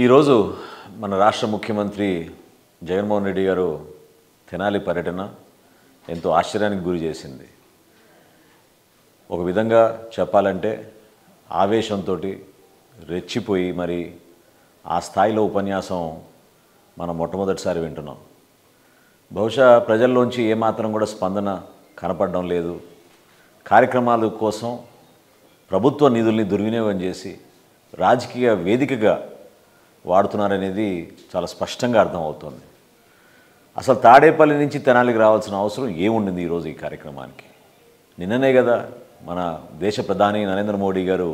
ఈరోజు మన రాష్ట్ర ముఖ్యమంత్రి జగన్మోహన్ రెడ్డి గారు తెనాలి పర్యటన ఎంతో ఆశ్చర్యానికి గురి చేసింది ఒక విధంగా చెప్పాలంటే ఆవేశంతో రెచ్చిపోయి మరి ఆ స్థాయిలో ఉపన్యాసం మనం మొట్టమొదటిసారి వింటున్నాం బహుశా ప్రజల్లోంచి ఏమాత్రం కూడా స్పందన కనపడడం లేదు కార్యక్రమాల కోసం ప్రభుత్వ నిధుల్ని దుర్వినియోగం చేసి రాజకీయ వేదికగా వాడుతున్నారనేది చాలా స్పష్టంగా అర్థమవుతోంది అసలు తాడేపల్లి నుంచి తెనాలికి రావాల్సిన అవసరం ఏముండింది ఈరోజు ఈ కార్యక్రమానికి నిన్ననే కదా మన దేశ ప్రధాని నరేంద్ర మోడీ గారు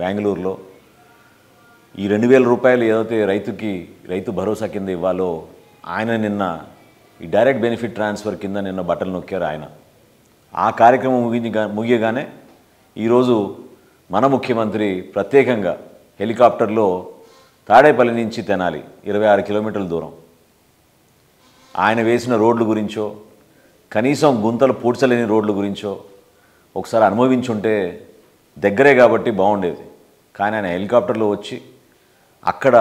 బెంగళూరులో ఈ రెండు వేల రూపాయలు ఏదైతే రైతుకి రైతు భరోసా కింద ఇవ్వాలో ఆయన నిన్న ఈ డైరెక్ట్ బెనిఫిట్ ట్రాన్స్ఫర్ కింద నిన్న బట్టలు నొక్కారు ఆయన ఆ కార్యక్రమం ముగి ముగియగానే ఈరోజు మన ముఖ్యమంత్రి ప్రత్యేకంగా హెలికాప్టర్లో తాడేపల్లి నుంచి తెనాలి ఇరవై ఆరు కిలోమీటర్ల దూరం ఆయన వేసిన రోడ్ల గురించో కనీసం గుంతలు పూడ్చలేని రోడ్ల గురించో ఒకసారి అనుభవించుంటే దగ్గరే కాబట్టి బాగుండేది కానీ ఆయన హెలికాప్టర్లో వచ్చి అక్కడ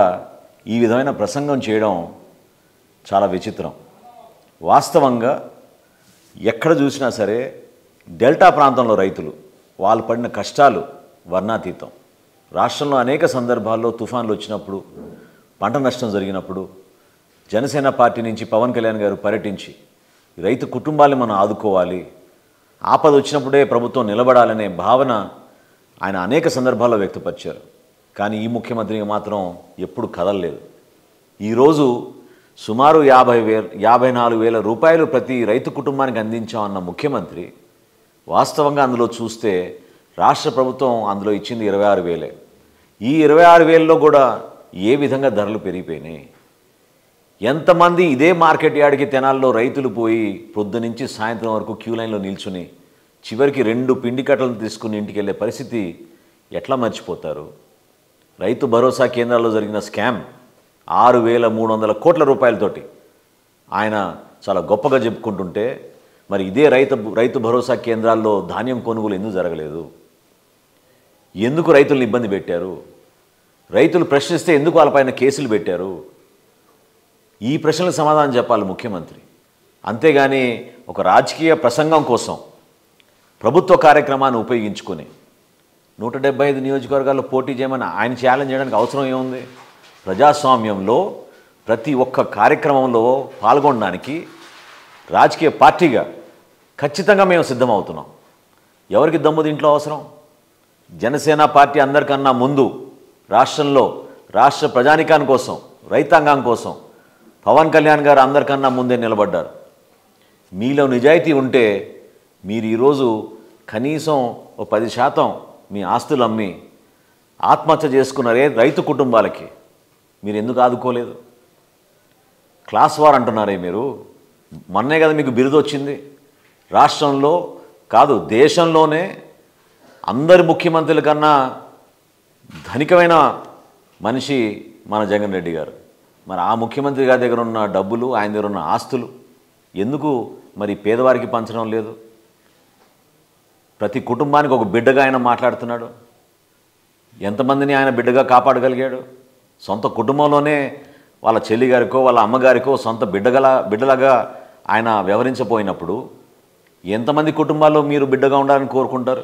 ఈ విధమైన ప్రసంగం చేయడం చాలా విచిత్రం వాస్తవంగా ఎక్కడ చూసినా సరే డెల్టా ప్రాంతంలో రైతులు వాళ్ళు పడిన కష్టాలు వర్ణాతీతం రాష్ట్రంలో అనేక సందర్భాల్లో తుఫాన్లు వచ్చినప్పుడు పంట నష్టం జరిగినప్పుడు జనసేన పార్టీ నుంచి పవన్ కళ్యాణ్ గారు పర్యటించి రైతు కుటుంబాన్ని మనం ఆదుకోవాలి ఆపద వచ్చినప్పుడే ప్రభుత్వం నిలబడాలనే భావన ఆయన అనేక సందర్భాల్లో వ్యక్తపరిచారు కానీ ఈ ముఖ్యమంత్రికి మాత్రం ఎప్పుడు కదలలేదు ఈరోజు సుమారు యాభై వేల యాభై నాలుగు వేల రూపాయలు ప్రతి రైతు కుటుంబానికి అందించామన్న ముఖ్యమంత్రి వాస్తవంగా అందులో చూస్తే రాష్ట్ర ప్రభుత్వం అందులో ఇచ్చింది ఇరవై ఆరు వేలే ఈ ఇరవై ఆరు వేలలో కూడా ఏ విధంగా ధరలు పెరిగిపోయినాయి ఎంతమంది ఇదే మార్కెట్ యార్డ్కి తెనాల్లో రైతులు పోయి పొద్దు నుంచి సాయంత్రం వరకు క్యూ లైన్లో నిల్చుని చివరికి రెండు పిండి కట్టలను తీసుకుని ఇంటికి వెళ్ళే పరిస్థితి ఎట్లా మర్చిపోతారు రైతు భరోసా కేంద్రాల్లో జరిగిన స్కామ్ ఆరు వేల మూడు వందల కోట్ల రూపాయలతోటి ఆయన చాలా గొప్పగా చెప్పుకుంటుంటే మరి ఇదే రైతు రైతు భరోసా కేంద్రాల్లో ధాన్యం కొనుగోలు ఎందుకు జరగలేదు ఎందుకు రైతులను ఇబ్బంది పెట్టారు రైతులు ప్రశ్నిస్తే ఎందుకు వాళ్ళపైన కేసులు పెట్టారు ఈ ప్రశ్నలకు సమాధానం చెప్పాలి ముఖ్యమంత్రి అంతేగాని ఒక రాజకీయ ప్రసంగం కోసం ప్రభుత్వ కార్యక్రమాన్ని ఉపయోగించుకొని నూట డెబ్బై ఐదు నియోజకవర్గాల్లో పోటీ చేయమని ఆయన ఛాలెంజ్ చేయడానికి అవసరం ఏముంది ప్రజాస్వామ్యంలో ప్రతి ఒక్క కార్యక్రమంలో పాల్గొనడానికి రాజకీయ పార్టీగా ఖచ్చితంగా మేము సిద్ధమవుతున్నాం ఎవరికి దమ్ము దీంట్లో అవసరం జనసేన పార్టీ అందరికన్నా ముందు రాష్ట్రంలో రాష్ట్ర ప్రజానికాని కోసం రైతాంగం కోసం పవన్ కళ్యాణ్ గారు అందరికన్నా ముందే నిలబడ్డారు మీలో నిజాయితీ ఉంటే మీరు ఈరోజు కనీసం ఓ పది శాతం మీ ఆస్తులు అమ్మి ఆత్మహత్య చేసుకున్నారే రైతు కుటుంబాలకి మీరు ఎందుకు ఆదుకోలేదు క్లాస్ వార్ అంటున్నారే మీరు మొన్నే కదా మీకు బిరుదు వచ్చింది రాష్ట్రంలో కాదు దేశంలోనే అందరి ముఖ్యమంత్రుల కన్నా ధనికమైన మనిషి మన జగన్ రెడ్డి గారు మరి ఆ ముఖ్యమంత్రి గారి దగ్గర ఉన్న డబ్బులు ఆయన దగ్గర ఉన్న ఆస్తులు ఎందుకు మరి పేదవారికి పంచడం లేదు ప్రతి కుటుంబానికి ఒక బిడ్డగా ఆయన మాట్లాడుతున్నాడు ఎంతమందిని ఆయన బిడ్డగా కాపాడగలిగాడు సొంత కుటుంబంలోనే వాళ్ళ చెల్లిగారికో వాళ్ళ అమ్మగారికో సొంత బిడ్డగల బిడ్డలాగా ఆయన వ్యవహరించపోయినప్పుడు ఎంతమంది కుటుంబాల్లో మీరు బిడ్డగా ఉండాలని కోరుకుంటారు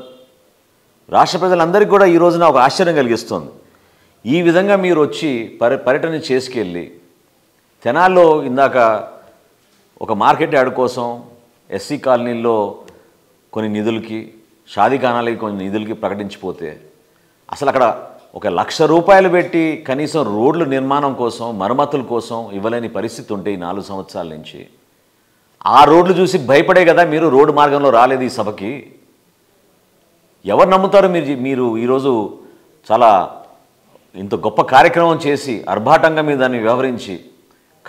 రాష్ట్ర ప్రజలందరికీ కూడా ఈ రోజున ఒక ఆశ్చర్యం కలిగిస్తుంది ఈ విధంగా మీరు వచ్చి పరి పర్యటన చేసుకెళ్ళి తెనాల్లో ఇందాక ఒక మార్కెట్ యార్డ్ కోసం ఎస్సీ కాలనీల్లో కొన్ని నిధులకి షాదీఖానాలకి కొన్ని నిధులకి ప్రకటించిపోతే అసలు అక్కడ ఒక లక్ష రూపాయలు పెట్టి కనీసం రోడ్ల నిర్మాణం కోసం మరమ్మతుల కోసం ఇవ్వలేని పరిస్థితి ఉంటే ఈ నాలుగు సంవత్సరాల నుంచి ఆ రోడ్లు చూసి భయపడే కదా మీరు రోడ్డు మార్గంలో రాలేదు ఈ సభకి ఎవరు నమ్ముతారు మీరు మీరు ఈరోజు చాలా ఇంత గొప్ప కార్యక్రమం చేసి అర్భాటంగా మీరు దాన్ని వ్యవహరించి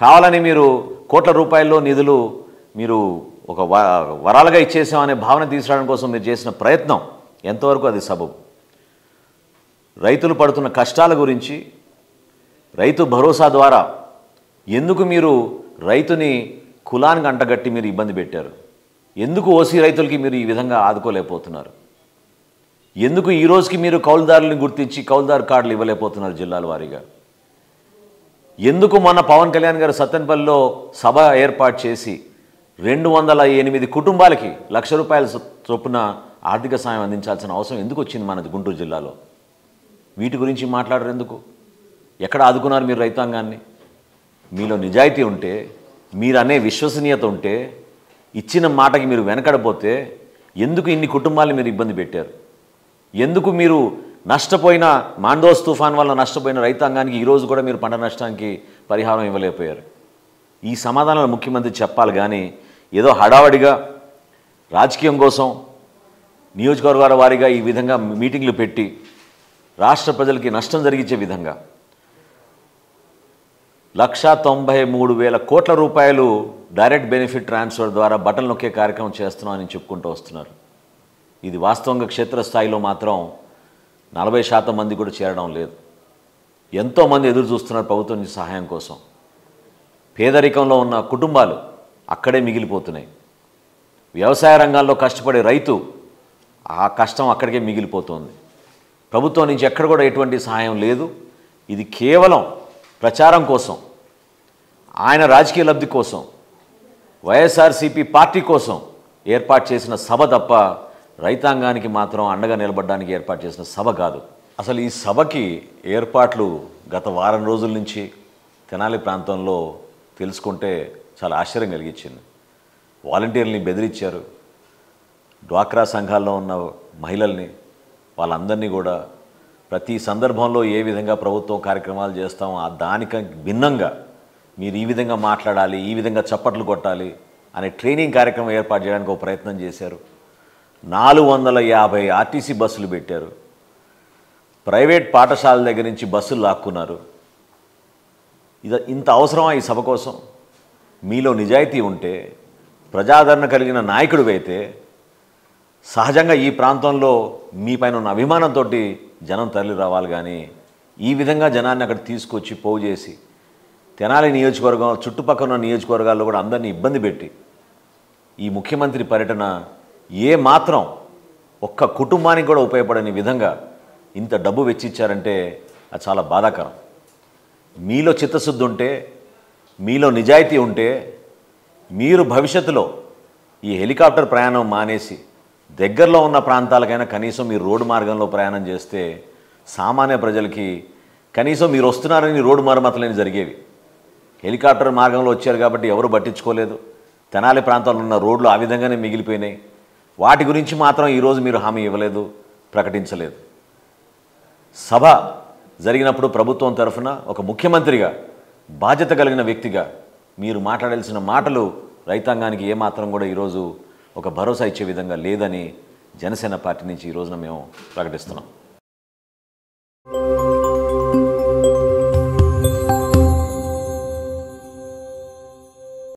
కావాలని మీరు కోట్ల రూపాయల్లో నిధులు మీరు ఒక వరాలుగా ఇచ్చేసామనే భావన తీసుకురావడం కోసం మీరు చేసిన ప్రయత్నం ఎంతవరకు అది సబబు రైతులు పడుతున్న కష్టాల గురించి రైతు భరోసా ద్వారా ఎందుకు మీరు రైతుని కులానికి అంటగట్టి మీరు ఇబ్బంది పెట్టారు ఎందుకు ఓసీ రైతులకి మీరు ఈ విధంగా ఆదుకోలేకపోతున్నారు ఎందుకు ఈ రోజుకి మీరు కౌలుదారులను గుర్తించి కౌలుదారు కార్డులు ఇవ్వలేకపోతున్నారు జిల్లాల వారీగా ఎందుకు మన పవన్ కళ్యాణ్ గారు సత్తెనపల్లిలో సభ ఏర్పాటు చేసి రెండు వందల ఎనిమిది కుటుంబాలకి లక్ష రూపాయల చొప్పున ఆర్థిక సాయం అందించాల్సిన అవసరం ఎందుకు వచ్చింది మన గుంటూరు జిల్లాలో వీటి గురించి మాట్లాడరు ఎందుకు ఎక్కడ ఆదుకున్నారు మీరు రైతాంగాన్ని మీలో నిజాయితీ ఉంటే మీరు అనే విశ్వసనీయత ఉంటే ఇచ్చిన మాటకి మీరు వెనకడపోతే ఎందుకు ఇన్ని కుటుంబాలు మీరు ఇబ్బంది పెట్టారు ఎందుకు మీరు నష్టపోయిన మాండోస్ తుఫాన్ వల్ల నష్టపోయిన రైతాంగానికి ఈరోజు కూడా మీరు పంట నష్టానికి పరిహారం ఇవ్వలేకపోయారు ఈ సమాధానాలు ముఖ్యమంత్రి చెప్పాలి కానీ ఏదో హడావడిగా రాజకీయం కోసం నియోజకవర్గాల వారిగా ఈ విధంగా మీటింగ్లు పెట్టి రాష్ట్ర ప్రజలకి నష్టం జరిగించే విధంగా లక్షా తొంభై మూడు వేల కోట్ల రూపాయలు డైరెక్ట్ బెనిఫిట్ ట్రాన్స్ఫర్ ద్వారా బటన్ నొక్కే కార్యక్రమం చేస్తున్నామని చెప్పుకుంటూ వస్తున్నారు ఇది వాస్తవంగా క్షేత్రస్థాయిలో మాత్రం నలభై శాతం మంది కూడా చేరడం లేదు ఎంతోమంది ఎదురు చూస్తున్నారు ప్రభుత్వం సహాయం కోసం పేదరికంలో ఉన్న కుటుంబాలు అక్కడే మిగిలిపోతున్నాయి వ్యవసాయ రంగాల్లో కష్టపడే రైతు ఆ కష్టం అక్కడికే మిగిలిపోతుంది ప్రభుత్వం నుంచి ఎక్కడ కూడా ఎటువంటి సహాయం లేదు ఇది కేవలం ప్రచారం కోసం ఆయన రాజకీయ లబ్ధి కోసం వైఎస్ఆర్సీపీ పార్టీ కోసం ఏర్పాటు చేసిన సభ తప్ప రైతాంగానికి మాత్రం అండగా నిలబడడానికి ఏర్పాటు చేసిన సభ కాదు అసలు ఈ సభకి ఏర్పాట్లు గత వారం రోజుల నుంచి తెనాలి ప్రాంతంలో తెలుసుకుంటే చాలా ఆశ్చర్యం కలిగించింది వాలంటీర్ని బెదిరించారు డ్వాక్రా సంఘాల్లో ఉన్న మహిళల్ని వాళ్ళందరినీ కూడా ప్రతి సందర్భంలో ఏ విధంగా ప్రభుత్వం కార్యక్రమాలు చేస్తామో ఆ దానిక భిన్నంగా మీరు ఈ విధంగా మాట్లాడాలి ఈ విధంగా చప్పట్లు కొట్టాలి అనే ట్రైనింగ్ కార్యక్రమం ఏర్పాటు చేయడానికి ఒక ప్రయత్నం చేశారు నాలుగు వందల యాభై ఆర్టీసీ బస్సులు పెట్టారు ప్రైవేట్ పాఠశాల దగ్గర నుంచి బస్సులు లాక్కున్నారు ఇది ఇంత అవసరమా ఈ సభ కోసం మీలో నిజాయితీ ఉంటే ప్రజాదరణ కలిగిన నాయకుడు అయితే సహజంగా ఈ ప్రాంతంలో మీపైన ఉన్న అభిమానంతో జనం తరలి రావాలి కానీ ఈ విధంగా జనాన్ని అక్కడ తీసుకొచ్చి పోవు చేసి తెనాలి నియోజకవర్గం చుట్టుపక్కల ఉన్న నియోజకవర్గాల్లో కూడా అందరినీ ఇబ్బంది పెట్టి ఈ ముఖ్యమంత్రి పర్యటన ఏ మాత్రం ఒక్క కుటుంబానికి కూడా ఉపయోగపడని విధంగా ఇంత డబ్బు వెచ్చిచ్చారంటే అది చాలా బాధాకరం మీలో చిత్తశుద్ధి ఉంటే మీలో నిజాయితీ ఉంటే మీరు భవిష్యత్తులో ఈ హెలికాప్టర్ ప్రయాణం మానేసి దగ్గరలో ఉన్న ప్రాంతాలకైనా కనీసం మీరు రోడ్డు మార్గంలో ప్రయాణం చేస్తే సామాన్య ప్రజలకి కనీసం మీరు వస్తున్నారని రోడ్డు మరమ్మతులని జరిగేవి హెలికాప్టర్ మార్గంలో వచ్చారు కాబట్టి ఎవరు పట్టించుకోలేదు తెనాలి ప్రాంతాల్లో ఉన్న రోడ్లు ఆ విధంగానే మిగిలిపోయినాయి వాటి గురించి మాత్రం ఈరోజు మీరు హామీ ఇవ్వలేదు ప్రకటించలేదు సభ జరిగినప్పుడు ప్రభుత్వం తరఫున ఒక ముఖ్యమంత్రిగా బాధ్యత కలిగిన వ్యక్తిగా మీరు మాట్లాడాల్సిన మాటలు రైతాంగానికి ఏమాత్రం కూడా ఈరోజు ఒక భరోసా ఇచ్చే విధంగా లేదని జనసేన పార్టీ నుంచి ఈ రోజున మేము ప్రకటిస్తున్నాం